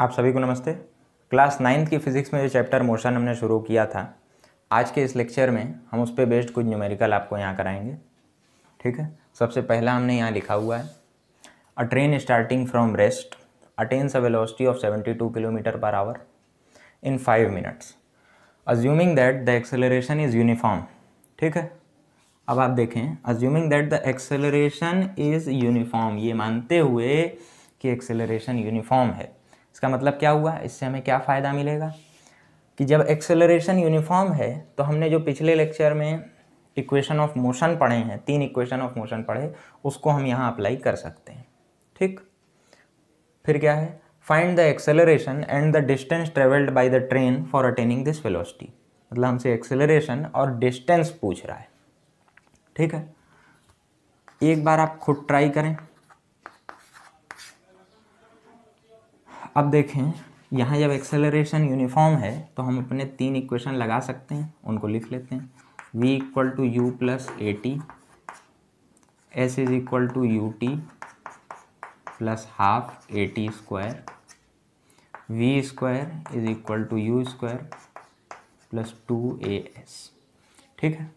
आप सभी को नमस्ते क्लास नाइन्थ की फिजिक्स में जो चैप्टर मोशन हमने शुरू किया था आज के इस लेक्चर में हम उस पर बेस्ड कुछ न्यूमेरिकल आपको यहाँ कराएंगे ठीक है सबसे पहला हमने यहाँ लिखा हुआ है a train starting from rest attains a velocity of 72 kilometre per hour in five minutes assuming that the acceleration is uniform ठीक है अब आप देखें assuming that the acceleration is uniform ये मानते हुए कि एक्सेलरेशन यूनिफॉर्म है इसका मतलब क्या हुआ इससे हमें क्या फ़ायदा मिलेगा कि जब एक्सेलरेशन यूनिफॉर्म है तो हमने जो पिछले लेक्चर में इक्वेशन ऑफ मोशन पढ़े हैं तीन इक्वेशन ऑफ मोशन पढ़े उसको हम यहाँ अप्लाई कर सकते हैं ठीक फिर क्या है find the acceleration and the distance travelled by the train for attaining this velocity मतलब हमसे एक्सेलरेशन और डिस्टेंस पूछ रहा है ठीक है एक बार आप खुद ट्राई करें अब देखें यहाँ जब एक्सेलरेशन यूनिफॉर्म है तो हम अपने तीन इक्वेशन लगा सकते हैं उनको लिख लेते हैं v equal to u plus a t s is equal to u t plus half a t square v square is equal to u square plus two a s ठीक है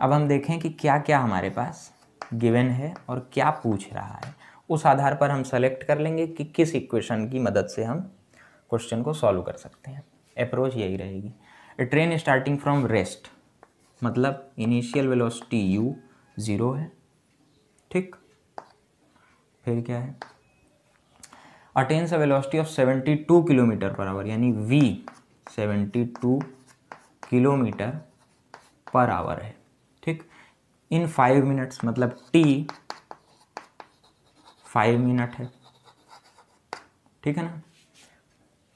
अब हम देखें कि क्या क्या हमारे पास गिवन है और क्या पूछ रहा है उस आधार पर हम सेलेक्ट कर लेंगे कि किस इक्वेशन की मदद से हम क्वेश्चन को सॉल्व कर सकते हैं अप्रोच यही रहेगी a train starting from rest मतलब इनिशियल वेलोसिटी u ज़ीरो है ठीक फिर क्या है attains a velocity of 72 kilometre per hour यानी वी 72 किलोमीटर पर आवर है ठीक इन फाइव मिनट्स मतलब टी फाइव मिनट है ठीक है ना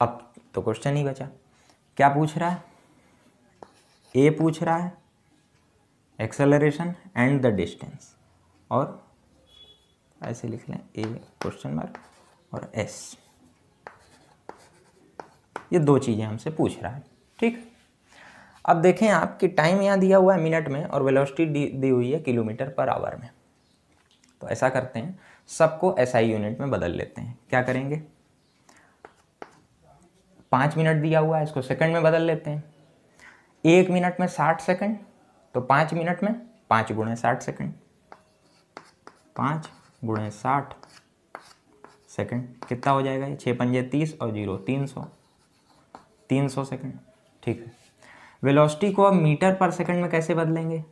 अब तो क्वेश्चन ही बचा क्या पूछ रहा है ए पूछ रहा है एक्सेलरेशन एंड द डिस्टेंस और ऐसे लिख लें ए क्वेश्चन मार्क और एस ये दो चीज़ें हमसे पूछ रहा है ठीक अब देखें आप कि टाइम यहाँ दिया हुआ है मिनट में और वेलोसिटी दी हुई है किलोमीटर पर आवर में तो ऐसा करते हैं सबको एस आई यूनिट में बदल लेते हैं क्या करेंगे पाँच मिनट दिया हुआ है इसको सेकंड में बदल लेते हैं एक मिनट में साठ सेकंड तो पाँच मिनट में पाँच गुणे साठ सेकेंड पाँच गुणे साठ सेकेंड कितना हो जाएगा ये छः पंजे तीस और जीरो तीन सौ तीन सौ सेकेंड ठीक है वेलोसिटी को अब मीटर पर सेकंड में कैसे बदलेंगे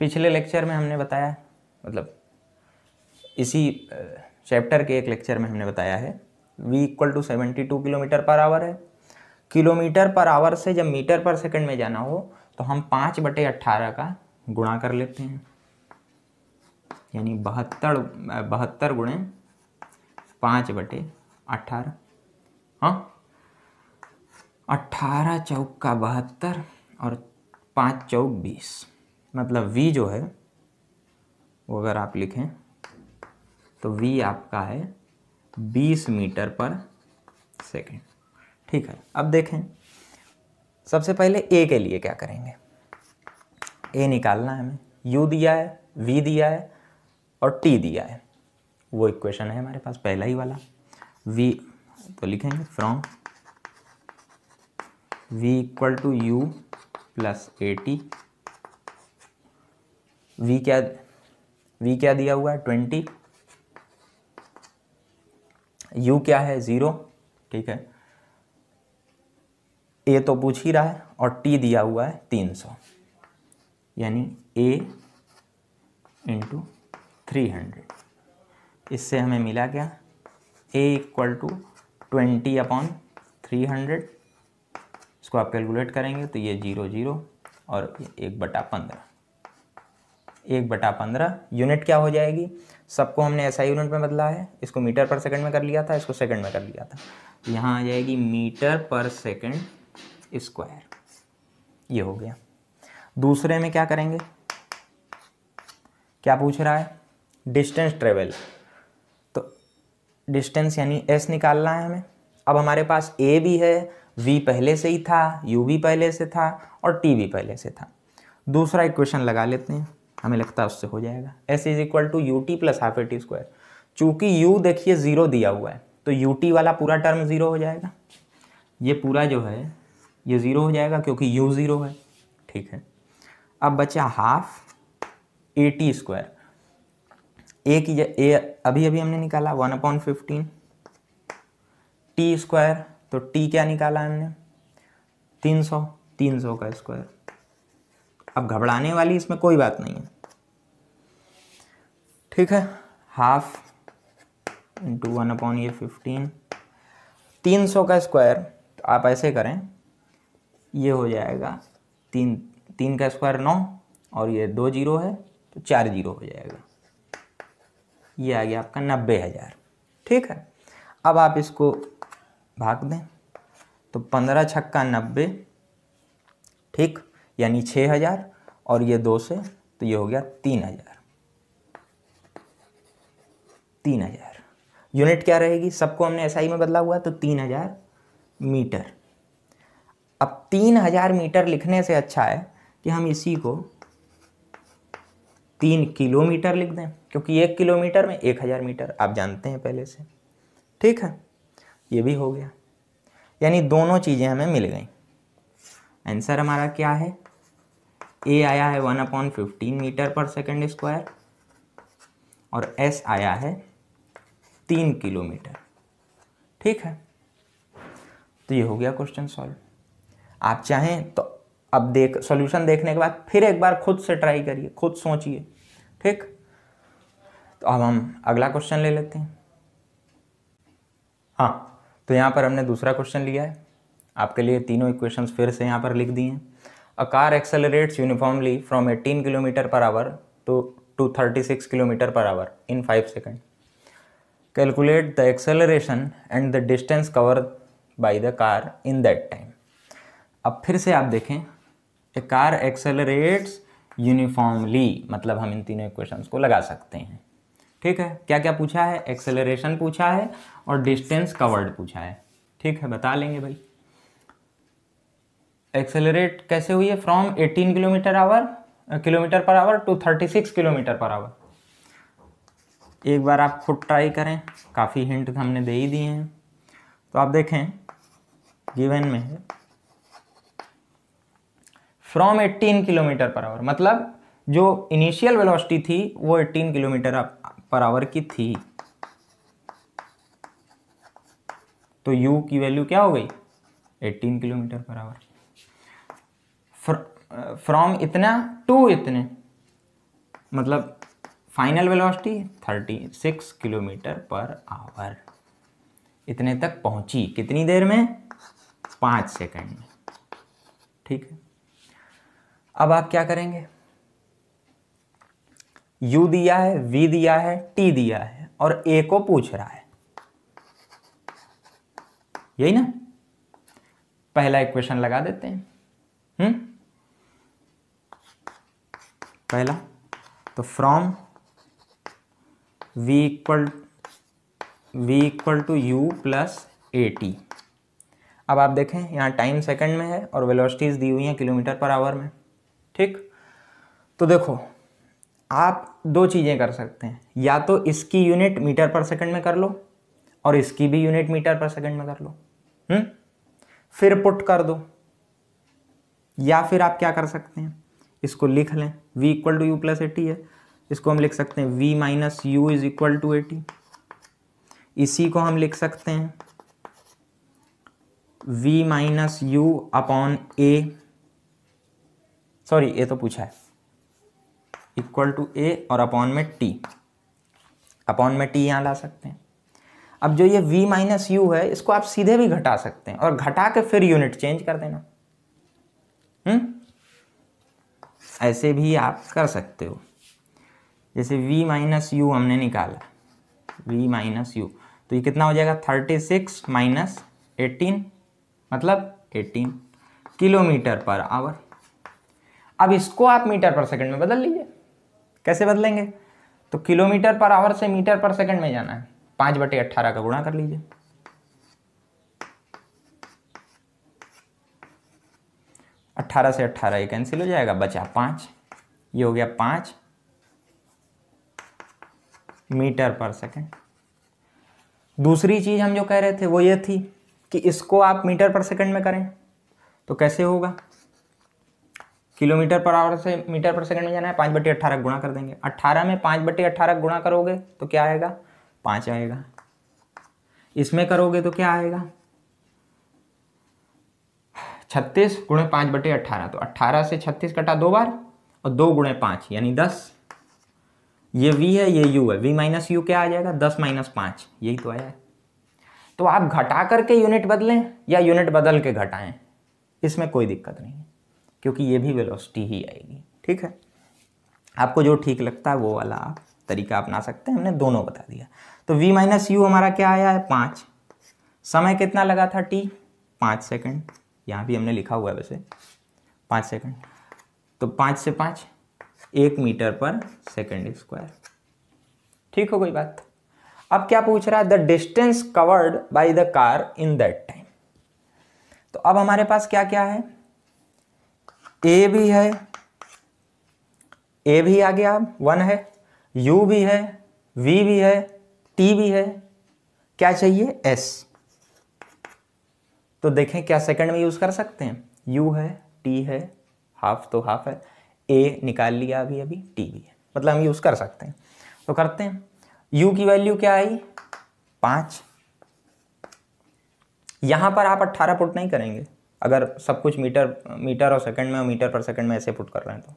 पिछले लेक्चर में हमने बताया मतलब इसी चैप्टर के एक लेक्चर में हमने बताया है v equal to seventy two kilometre per hour है किलोमीटर पर आवर से जब मीटर पर सेकंड में जाना हो तो हम पाँच बटे अट्ठारह का गुणा कर लेते हैं यानी बहत्तर बहत्तर गुणे पाँच बटे अट्ठारह हाँ अट्ठारह चौक का बहत्तर और पाँच चौक बीस मतलब वी जो है वो अगर आप लिखें तो वी आपका है बीस मीटर पर सेकेंड ठीक है अब देखें सबसे पहले ए के लिए क्या करेंगे ए निकालना है हमें यू दिया है वी दिया है और टी दिया है वो इक्वेशन है हमारे पास पहला ही वाला वी तो लिखेंगे from v equal to u plus a t v क्या वी क्या दिया हुआ है ट्वेंटी यू क्या है ज़ीरो ठीक है ए तो पूछ ही रहा है और टी दिया हुआ है तीन सौ यानी ए इंटू थ्री हंड्रेड इससे हमें मिला क्या a equal to twenty upon three hundred इसको आप कैलकुलेट करेंगे तो ये जीरो जीरो और एक बटा पंद्रह एक बटा पंद्रह यूनिट क्या हो जाएगी सबको हमने ऐसा यूनिट में बदला है इसको मीटर पर सेकंड में कर लिया था इसको सेकंड में कर लिया था यहाँ आ जाएगी मीटर पर सेकंड स्क्वायर ये हो गया दूसरे में क्या करेंगे क्या पूछ रहा है डिस्टेंस ट्रेवल तो डिस्टेंस यानी एस निकालना है हमें अब हमारे पास ए भी है वी पहले से ही था यू भी पहले से था और टी भी पहले से था दूसरा इक्वेशन लगा लेते हैं हमें लगता है उससे हो जाएगा s is equal to u t plus half a t square चूँकि यू देखिए ज़ीरो दिया हुआ है तो यू टी वाला पूरा टर्म ज़ीरो हो जाएगा ये पूरा जो है ये ज़ीरो हो जाएगा क्योंकि यू ज़ीरो है ठीक है अब बचा half a t square a की ए अभी अभी हमने निकाला one upon fifteen t square तो टी क्या निकाला हमने तीन सौ तीन सौ का स्क्वायर अब घबराने वाली इसमें कोई बात नहीं है ठीक है हाफ इंटू वन अपॉन ये फिफ्टीन तीन सौ का स्क्वायर तो आप ऐसे करें ये हो जाएगा तीन तीन का स्क्वायर नौ और ये दो जीरो है तो चार जीरो हो जाएगा ये आ गया आपका नब्बे हज़ार ठीक है अब आप इसको भाग दें तो पंद्रह छक्का नब्बे ठीक यानी छः हज़ार और ये दो से तो ये हो गया तीन हज़ार तीन हज़ार यूनिट क्या रहेगी सबको हमने एसआई में बदला हुआ तो तीन हज़ार मीटर अब तीन हज़ार मीटर लिखने से अच्छा है कि हम इसी को तीन किलोमीटर लिख दें क्योंकि एक किलोमीटर में एक हज़ार मीटर आप जानते हैं पहले से ठीक है ये भी हो गया यानी दोनों चीज़ें हमें मिल गई आंसर हमारा क्या है ए आया है one upon fifteen metre per second square और एस आया है तीन किलोमीटर ठीक है तो ये हो गया क्वेश्चन सॉल्व आप चाहें तो अब देख सॉल्यूशन देखने के बाद फिर एक बार खुद से ट्राई करिए खुद सोचिए ठीक तो अब हम अगला क्वेश्चन ले लेते हैं हाँ तो यहाँ पर हमने दूसरा क्वेश्चन लिया है आपके लिए तीनों इक्वेशंस फिर से यहाँ पर लिख दिए हैं a car accelerates uniformly from 18 kilometre per hour to to 36 kilometre per hour in five second calculate the acceleration and the distance cover by the car in that time अब फिर से आप देखें ए कार एक्सेलरेट्स यूनिफॉर्मली मतलब हम इन तीनों equations को लगा सकते हैं ठीक है क्या क्या पूछा है एक्सेलरेशन पूछा है और डिस्टेंस कवर्ड पूछा है ठीक है बता लेंगे भाई एक्सेलरेट कैसे हुई है from 18 kilometre hour kilometre per hour to 36 kilometre per hour एक बार आप खुद ट्राई करें काफ़ी हिंट हमने दे ही दिए हैं तो आप देखें गिवन में है फ्रॉम 18 किलोमीटर पर आवर मतलब जो इनिशियल वेलोसिटी थी वो 18 किलोमीटर पर आवर की थी तो यू की वैल्यू क्या हो गई 18 किलोमीटर पर आवर फ्रॉम इतना टू इतने मतलब final velocity 36 kilometre per hour इतने तक पहुंची कितनी देर में पाँच सेकंड में ठीक है अब आप क्या करेंगे U दिया है V दिया है T दिया है और A को पूछ रहा है यही ना पहला इक्वेशन लगा देते हैं पहला तो from v equal v equal to u plus a t अब आप देखें यहाँ टाइम सेकंड में है और वेलोसिटीज़ दी हुई हैं किलोमीटर पर आवर में ठीक तो देखो आप दो चीज़ें कर सकते हैं या तो इसकी यूनिट मीटर पर सेकंड में कर लो और इसकी भी यूनिट मीटर पर सेकंड में कर लो हम्म फिर पुट कर दो या फिर आप क्या कर सकते हैं इसको लिख लें v equal to u plus a t है इसको हम लिख सकते हैं v minus u is equal to a t इसी को हम लिख सकते हैं v minus u upon a sorry a तो पूछा है इक्वल टू ए और अपॉन में t अपॉन में t यहाँ ला सकते हैं अब जो ये v माइनस यू है इसको आप सीधे भी घटा सकते हैं और घटा के फिर यूनिट चेंज कर देना हम्म ऐसे भी आप कर सकते हो जैसे v माइनस यू हमने निकाला v माइनस यू तो ये कितना हो जाएगा थर्टी सिक्स माइनस एटीन मतलब एटीन किलोमीटर पर आवर अब इसको आप मीटर पर सेकंड में बदल लीजिए कैसे बदलेंगे तो किलोमीटर पर आवर से मीटर पर सेकंड में जाना है पाँच बटे अट्ठारह का गुणा कर लीजिए अट्ठारह से अट्ठारह ये कैंसिल हो जाएगा बचा पाँच ये हो गया पाँच मीटर पर सेकेंड दूसरी चीज़ हम जो कह रहे थे वो ये थी कि इसको आप मीटर पर सेकंड में करें तो कैसे होगा किलोमीटर पर आवर से मीटर पर सेकंड में जाना है पाँच बटे अट्ठारह गुणा कर देंगे अट्ठारह में पाँच बटे अट्ठारह गुणा करोगे तो क्या आएगा पाँच आएगा इसमें करोगे तो क्या आएगा छत्तीस गुणे पाँच बटे अट्ठारह तो अट्ठारह से छत्तीस कटा दो बार और दो गुणे पाँच यानी दस ये v है ये u है v माइनस यू क्या आ जाएगा दस माइनस पाँच यही तो आया है तो आप घटा करके यूनिट बदलें या यूनिट बदल के घटाएं इसमें कोई दिक्कत नहीं है क्योंकि ये भी वेलोसिटी ही आएगी ठीक है आपको जो ठीक लगता है वो वाला आप तरीका अपना सकते हैं हमने दोनों बता दिया तो v माइनस यू हमारा क्या आया है पाँच समय कितना लगा था t पाँच सेकंड यहाँ भी हमने लिखा हुआ है वैसे पाँच सेकंड तो पाँच से पाँच एक मीटर पर सेकंड स्क्वायर ठीक हो गई बात अब क्या पूछ रहा है the distance covered by the car in that time तो अब हमारे पास क्या क्या है ए भी है ए भी आ गया अब वन है यू भी है वी भी है टी भी है क्या चाहिए एस तो देखें क्या सेकंड में यूज़ कर सकते हैं यू है टी है हाफ तो हाफ है ए निकाल लिया अभी अभी टी भी है मतलब हम यूज़ कर सकते हैं तो करते हैं यू की वैल्यू क्या आई पाँच यहाँ पर आप अट्ठारह पुट नहीं करेंगे अगर सब कुछ मीटर मीटर और सेकंड में और मीटर पर सेकंड में ऐसे पुट कर रहे हैं तो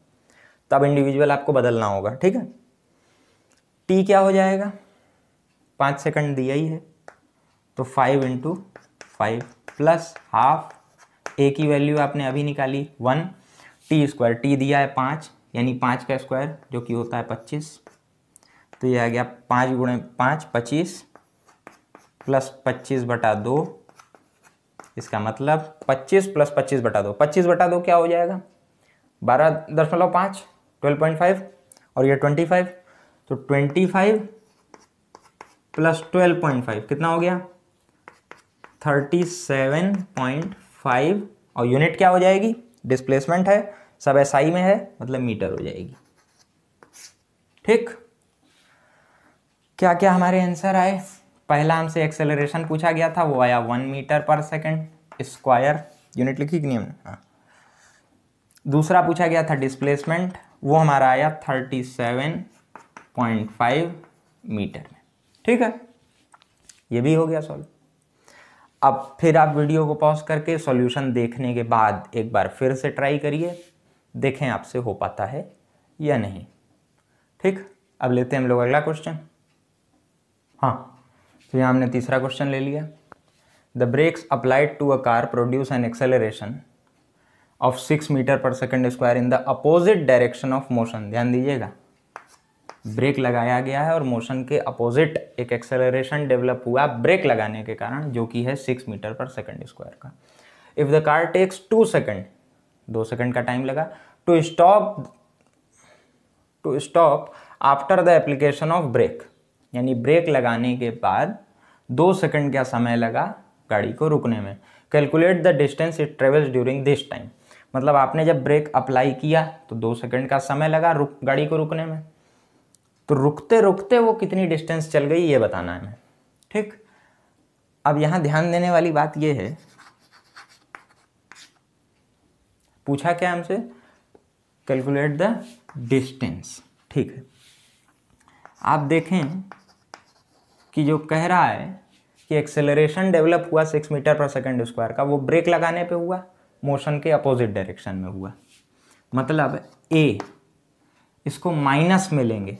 तब तो इंडिविजुअल आपको बदलना होगा ठीक है टी क्या हो जाएगा पाँच सेकंड दिया ही है तो five into five plus half a की वैल्यू आपने अभी निकाली वन टी स्क्वायर टी दिया है पाँच यानी पाँच का स्क्वायर जो कि होता है पच्चीस तो ये आ गया पाँच गुणे पाँच पच्चीस प्लस पच्चीस बटा दो इसका मतलब पच्चीस प्लस पच्चीस बटा दो पच्चीस बटा दो क्या हो जाएगा बारह दशमलव पाँच ट्वेल्व पॉइंट फाइव और ये ट्वेंटी फाइव तो twenty five plus twelve point five कितना हो गया थर्टी सेवन पॉइंट फाइव और यूनिट क्या हो जाएगी डिस्प्लेसमेंट है सब एसआई में है मतलब मीटर हो जाएगी ठीक क्या क्या हमारे आंसर आए पहला हमसे एक्सेलरेशन पूछा गया था वो आया one metre per second square unit लिखी कि नहीं हमने हाँ दूसरा पूछा गया था डिस्प्लेसमेंट वो हमारा आया thirty seven point five metre में ठीक है ये भी हो गया सॉल्व अब फिर आप वीडियो को पॉज करके सॉल्यूशन देखने के बाद एक बार फिर से ट्राई करिए देखें आपसे हो पाता है या नहीं ठीक अब लेते हैं हम लोग अगला क्वेश्चन हाँ तो यहाँ हमने तीसरा क्वेश्चन ले लिया the brakes applied to a car produce an acceleration of six metre per second square in the opposite direction of motion ध्यान दीजिएगा ब्रेक लगाया गया है और मोशन के अपोजिट एक एक्सेलरेशन डेवलप हुआ ब्रेक लगाने के कारण जो कि है six metre per second square का if the car takes two second दो सेकेंड का टाइम लगा to stop to stop after the application of brake यानी ब्रेक लगाने के बाद दो सेकंड का समय लगा गाड़ी को रुकने में calculate the distance it travels during this time मतलब आपने जब ब्रेक अप्लाई किया तो दो सेकंड का समय लगा रुक गाड़ी को रुकने में तो रुकते रुकते वो कितनी डिस्टेंस चल गई ये बताना है हमें ठीक अब यहाँ ध्यान देने वाली बात ये है पूछा क्या हमसे कैलकुलेट द डिस्टेंस ठीक है आप देखें कि जो कह रहा है कि एक्सेलरेशन डेवलप हुआ six metre per second square का वो ब्रेक लगाने पे हुआ मोशन के अपोजिट डायरेक्शन में हुआ मतलब ए इसको माइनस में लेंगे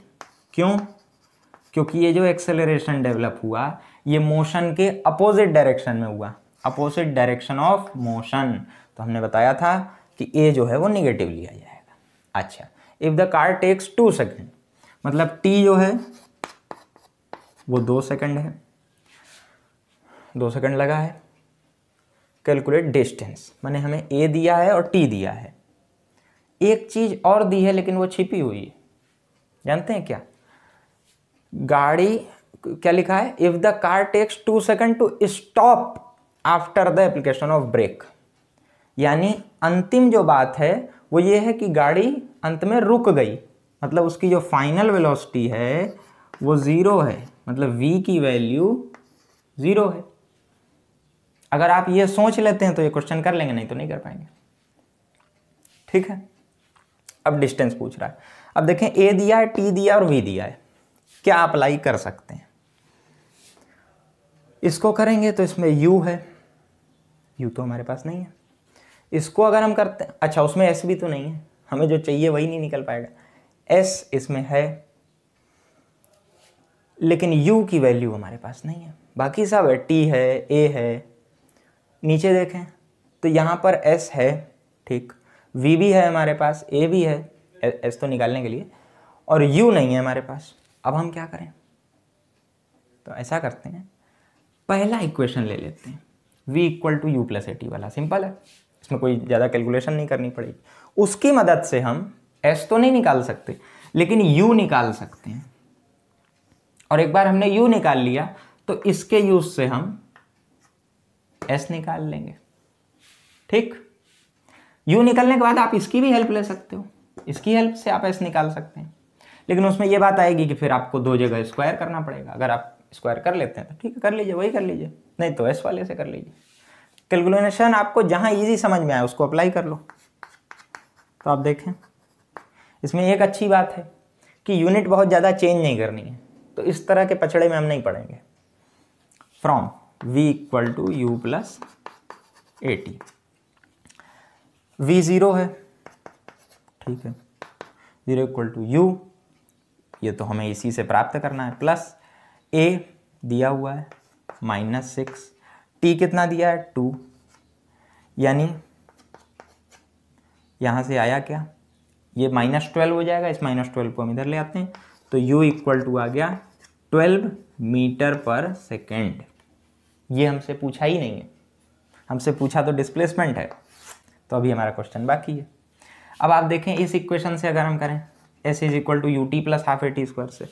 क्यों क्योंकि ये जो एक्सेलरेशन डेवलप हुआ ये मोशन के अपोजिट डायरेक्शन में हुआ अपोजिट डायरेक्शन ऑफ मोशन तो हमने बताया था कि ए जो है वो निगेटिव लिया जाएगा अच्छा if the car takes two second मतलब टी जो है वो दो सेकेंड है दो सेकेंड लगा है कैलकुलेट डिस्टेंस मैंने हमें ए दिया है और टी दिया है एक चीज़ और दी है लेकिन वो छिपी हुई है जानते हैं क्या गाड़ी क्या लिखा है if the car takes two second to stop after the application of brake यानी अंतिम जो बात है वो ये है कि गाड़ी अंत में रुक गई मतलब उसकी जो फाइनल वेलोसिटी है वो ज़ीरो है मतलब v की वैल्यू ज़ीरो है अगर आप ये सोच लेते हैं तो ये क्वेश्चन कर लेंगे नहीं तो नहीं कर पाएंगे ठीक है अब डिस्टेंस पूछ रहा है अब देखें ए दिया है टी दिया और वी दिया है क्या अप्लाई कर सकते हैं इसको करेंगे तो इसमें यू है यू तो हमारे पास नहीं है इसको अगर हम करते हैं अच्छा उसमें एस भी तो नहीं है हमें जो चाहिए वही नहीं निकल पाएगा एस इसमें है लेकिन यू की वैल्यू हमारे पास नहीं है बाकी सब है टी है ए है नीचे देखें तो यहाँ पर एस है ठीक वी भी है हमारे पास ए भी है एस तो निकालने के लिए और यू नहीं है हमारे पास अब हम क्या करें तो ऐसा करते हैं पहला इक्वेशन ले लेते हैं v equal to u plus a t वाला सिंपल है इसमें कोई ज़्यादा कैलकुलेशन नहीं करनी पड़ेगी उसकी मदद से हम s तो नहीं निकाल सकते लेकिन u निकाल सकते हैं और एक बार हमने u निकाल लिया तो इसके यूज से हम s निकाल लेंगे ठीक u निकालने के बाद आप इसकी भी हेल्प ले सकते हो इसकी हेल्प से आप s निकाल सकते हैं लेकिन उसमें यह बात आएगी कि फिर आपको दो जगह स्क्वायर करना पड़ेगा अगर आप स्क्वायर कर लेते हैं तो ठीक है कर लीजिए वही कर लीजिए नहीं तो एस वाले से कर लीजिए कैलकुलेशन आपको जहाँ ईजी समझ में आए उसको अप्लाई कर लो तो आप देखें इसमें एक अच्छी बात है कि यूनिट बहुत ज़्यादा चेंज नहीं करनी है तो इस तरह के पचड़े में हम नहीं पढ़ेंगे from v equal to u plus a t v zero है ठीक है ज़ीरो इक्वल टू यू ये तो हमें इसी से प्राप्त करना है प्लस ए दिया हुआ है माइनस सिक्स टी कितना दिया है टू यानी यहाँ से आया क्या ये माइनस ट्वेल्व हो जाएगा इस माइनस ट्वेल्व को हम इधर ले आते हैं तो u इक्वल टू आ गया ट्वेल्व मीटर पर सेकेंड ये हमसे पूछा ही नहीं है हमसे पूछा तो डिस्प्लेसमेंट है तो अभी हमारा क्वेश्चन बाकी है अब आप देखें इस इक्वेशन से अगर हम करें s is equal to u t plus half a t square से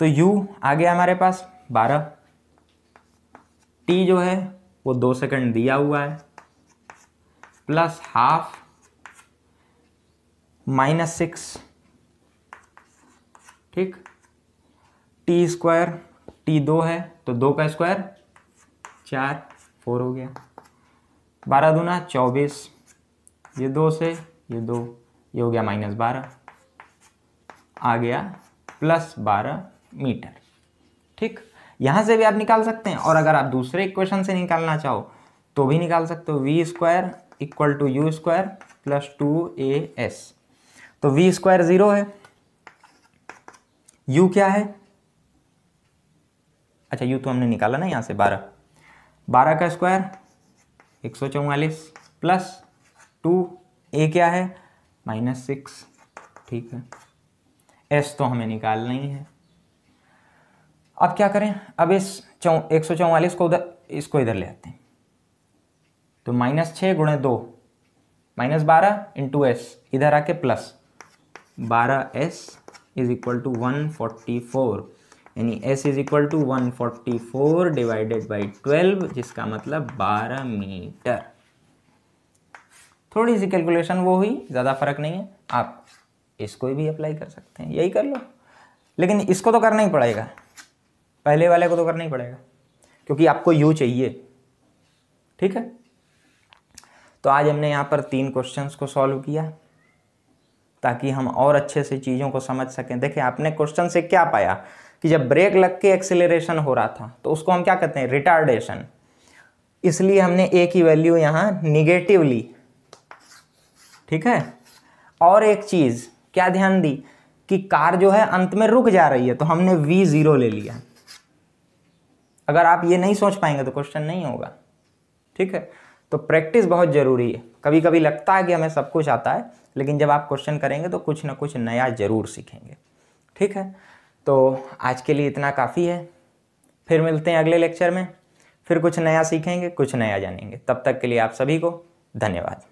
तो u आ गया हमारे पास बारह t जो है वो दो सेकंड दिया हुआ है प्लस हाफ माइनस सिक्स ठीक टी स्क्वायर टी दो है तो दो का स्क्वायर चार फोर हो गया बारह दूना चौबीस ये दो से ये दो ये हो गया माइनस बारह आ गया प्लस बारह मीटर ठीक यहां से भी आप निकाल सकते हैं और अगर आप दूसरे इक्वेशन से निकालना चाहो तो भी निकाल सकते हो v square equal to u square plus two a s तो वी स्क्वायर ज़ीरो है यू क्या है अच्छा यू तो हमने निकाला ना यहां से बारह बारह का स्क्वायर एक सौ चौवालीस प्लस टू ए क्या है माइनस सिक्स ठीक है एस तो हमें निकालना ही है अब क्या करें अब इस चौ एक सौ चौवालीस को उधर इसको इधर ले आते हैं तो माइनस छः गुणे दो माइनस बारह इंटू एस इधर आके प्लस बारह s is equal to one forty four यानी s is equal to one forty four divided by twelve जिसका मतलब बारह मीटर थोड़ी सी कैलकुलेशन वो हुई ज़्यादा फर्क नहीं है आप इसको भी अप्लाई कर सकते हैं यही कर लो लेकिन इसको तो करना ही पड़ेगा पहले वाले को तो करना ही पड़ेगा क्योंकि आपको यू चाहिए ठीक है तो आज हमने यहाँ पर तीन क्वेश्चंस को सॉल्व किया ताकि हम और अच्छे से चीज़ों को समझ सकें देखें आपने क्वेश्चन से क्या पाया कि जब ब्रेक लग के एक्सेलरेशन हो रहा था तो उसको हम क्या कहते हैं रिटार्डेशन इसलिए हमने ए की वैल्यू यहाँ निगेटिव ली ठीक है और एक चीज़ क्या ध्यान दी कि कार जो है अंत में रुक जा रही है तो हमने वी जीरो ले लिया अगर आप ये नहीं सोच पाएंगे तो क्वेश्चन नहीं होगा ठीक है तो प्रैक्टिस बहुत ज़रूरी है कभी कभी लगता है कि हमें सब कुछ आता है लेकिन जब आप क्वेश्चन करेंगे तो कुछ ना कुछ नया ज़रूर सीखेंगे ठीक है तो आज के लिए इतना काफ़ी है फिर मिलते हैं अगले लेक्चर में फिर कुछ नया सीखेंगे कुछ नया जानेंगे तब तक के लिए आप सभी को धन्यवाद